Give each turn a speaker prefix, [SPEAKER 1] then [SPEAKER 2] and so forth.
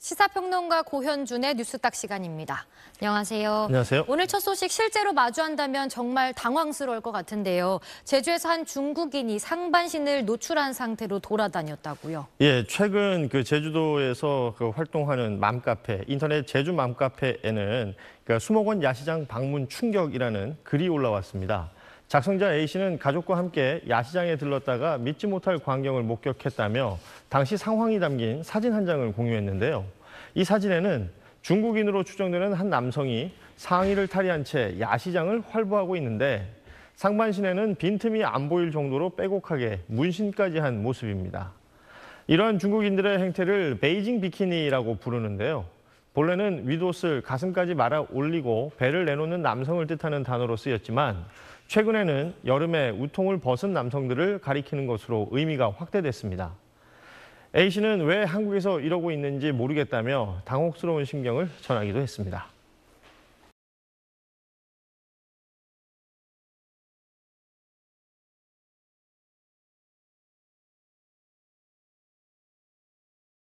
[SPEAKER 1] 시사평론가 고현준의 뉴스딱 시간입니다. 안녕하세요. 안녕하세요. 오늘 첫 소식 실제로 마주한다면 정말 당황스러울 것 같은데요. 제주에서 한 중국인이 상반신을 노출한 상태로 돌아다녔다고요.
[SPEAKER 2] 예, 최근 그 제주도에서 그 활동하는 맘카페, 인터넷 제주 맘카페에는 그 수목원 야시장 방문 충격이라는 글이 올라왔습니다. 작성자 A씨는 가족과 함께 야시장에 들렀다가 믿지 못할 광경을 목격했다며 당시 상황이 담긴 사진 한 장을 공유했는데요. 이 사진에는 중국인으로 추정되는 한 남성이 상의를 탈의한 채 야시장을 활보하고 있는데 상반신에는 빈틈이 안 보일 정도로 빼곡하게 문신까지 한 모습입니다. 이러한 중국인들의 행태를 베이징 비키니라고 부르는데요. 본래는 윗옷을 가슴까지 말아 올리고 배를 내놓는 남성을 뜻하는 단어로 쓰였지만 최근에는 여름에 우통을 벗은 남성들을 가리키는 것으로 의미가 확대됐습니다. A씨는 왜 한국에서 이러고 있는지 모르겠다며 당혹스러운 신경을 전하기도 했습니다.